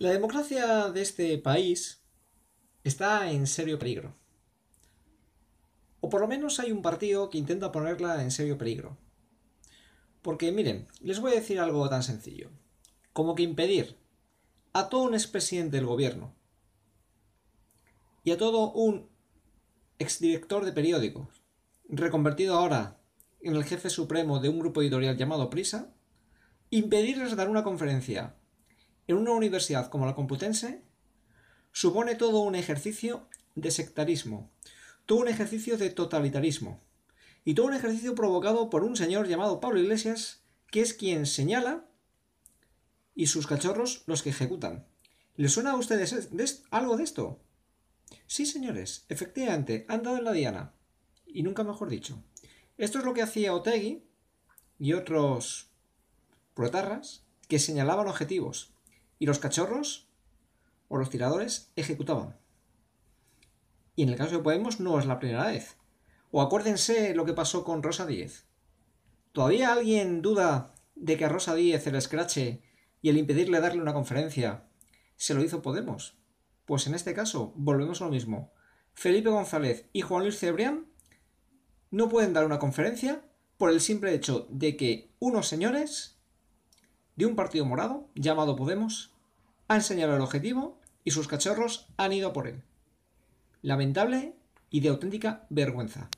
La democracia de este país está en serio peligro. O por lo menos hay un partido que intenta ponerla en serio peligro. Porque miren, les voy a decir algo tan sencillo. Como que impedir a todo un expresidente del gobierno y a todo un exdirector de periódicos, reconvertido ahora en el jefe supremo de un grupo editorial llamado Prisa, impedirles dar una conferencia en una universidad como la Complutense supone todo un ejercicio de sectarismo, todo un ejercicio de totalitarismo y todo un ejercicio provocado por un señor llamado Pablo Iglesias, que es quien señala y sus cachorros los que ejecutan. ¿Les suena a ustedes algo de esto? Sí, señores, efectivamente, han dado en la diana. Y nunca mejor dicho. Esto es lo que hacía Otegui y otros protarras que señalaban objetivos y los cachorros o los tiradores ejecutaban. Y en el caso de Podemos no es la primera vez. O acuérdense lo que pasó con Rosa Díez. ¿Todavía alguien duda de que a Rosa Díez el escrache y el impedirle darle una conferencia se lo hizo Podemos? Pues en este caso volvemos a lo mismo. Felipe González y Juan Luis Cebrián no pueden dar una conferencia por el simple hecho de que unos señores de un partido morado llamado Podemos ha enseñado el objetivo y sus cachorros han ido por él. Lamentable y de auténtica vergüenza.